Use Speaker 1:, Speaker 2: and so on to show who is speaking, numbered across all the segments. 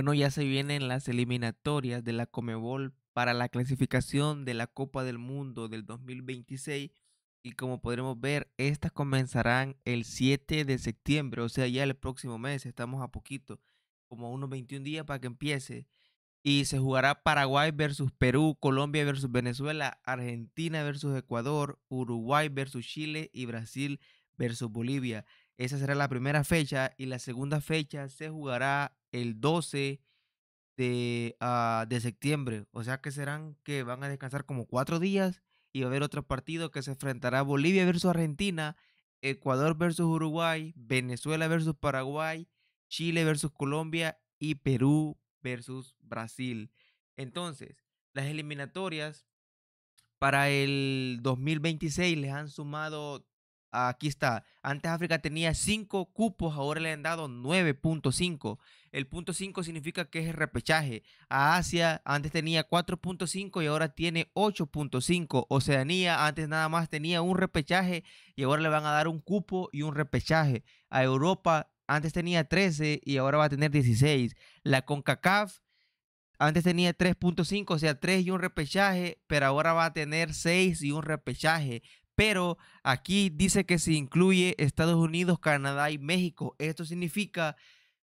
Speaker 1: Bueno, ya se vienen las eliminatorias de la Comebol para la clasificación de la Copa del Mundo del 2026 y como podremos ver, estas comenzarán el 7 de septiembre, o sea, ya el próximo mes, estamos a poquito, como unos 21 días para que empiece. Y se jugará Paraguay versus Perú, Colombia versus Venezuela, Argentina versus Ecuador, Uruguay versus Chile y Brasil versus Bolivia. Esa será la primera fecha y la segunda fecha se jugará el 12 ah, de, septiembre. O sea que serán que van a descansar como cuatro días y va a haber otro partido que se enfrentará Bolivia versus Argentina, Ecuador versus Uruguay, Venezuela versus Paraguay, Chile versus Colombia y Perú versus Brasil. Entonces, las eliminatorias para el 2026 les han sumado Aquí está. Antes África tenía 5 cupos, ahora le han dado 9.5. El punto 5 significa que es el repechaje. A Asia antes tenía 4.5 y ahora tiene 8.5. Oceanía antes nada más tenía un repechaje y ahora le van a dar un cupo y un repechaje. A Europa antes tenía 13 y ahora va a tener 16. La CONCACAF antes tenía 3.5, o sea, 3 y un repechaje, pero ahora va a tener 6 y un repechaje pero aquí dice que se incluye Estados Unidos, Canadá y México. Esto significa,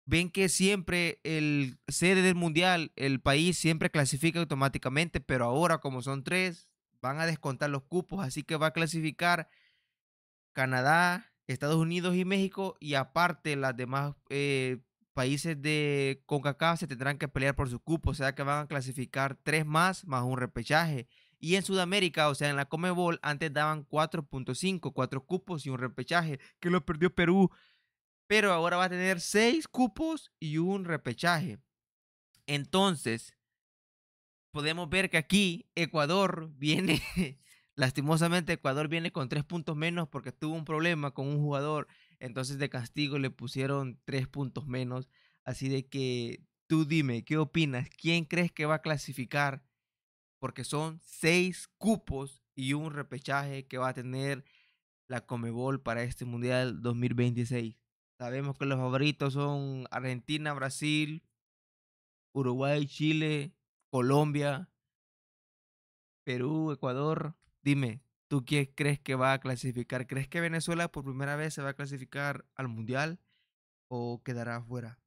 Speaker 1: ven que siempre el sede del mundial, el país siempre clasifica automáticamente, pero ahora como son tres, van a descontar los cupos, así que va a clasificar Canadá, Estados Unidos y México, y aparte las demás eh, países de CONCACAF se tendrán que pelear por su cupo, o sea que van a clasificar tres más más un repechaje. Y en Sudamérica, o sea, en la Comebol, antes daban 4.5, 4 cupos y un repechaje, que lo perdió Perú. Pero ahora va a tener 6 cupos y un repechaje. Entonces, podemos ver que aquí Ecuador viene, lastimosamente Ecuador viene con 3 puntos menos porque tuvo un problema con un jugador. Entonces de castigo le pusieron 3 puntos menos. Así de que tú dime, ¿qué opinas? ¿Quién crees que va a clasificar? porque son seis cupos y un repechaje que va a tener la Comebol para este Mundial 2026. Sabemos que los favoritos son Argentina, Brasil, Uruguay, Chile, Colombia, Perú, Ecuador. Dime, ¿tú quién crees que va a clasificar? ¿Crees que Venezuela por primera vez se va a clasificar al Mundial o quedará afuera?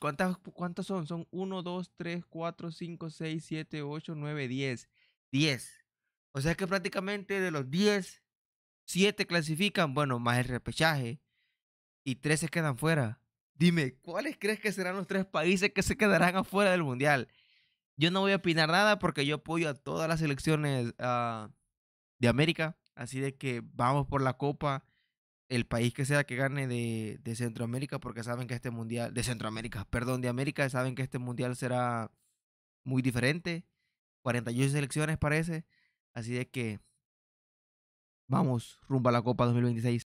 Speaker 1: ¿Cuántas, ¿Cuántos son? Son 1, 2, 3, 4, 5, 6, 7, 8, 9, 10. 10. O sea que prácticamente de los 10, 7 clasifican, bueno, más el repechaje, y 3 se quedan fuera. Dime, ¿cuáles crees que serán los 3 países que se quedarán afuera del Mundial? Yo no voy a opinar nada porque yo apoyo a todas las selecciones ah, de América, así de que vamos por la Copa el país que sea que gane de, Centroamérica, porque saben que este mundial, de Centroamérica, perdón, de América, saben que este mundial será muy diferente. 48 selecciones parece, así de que vamos rumbo a la Copa 2026.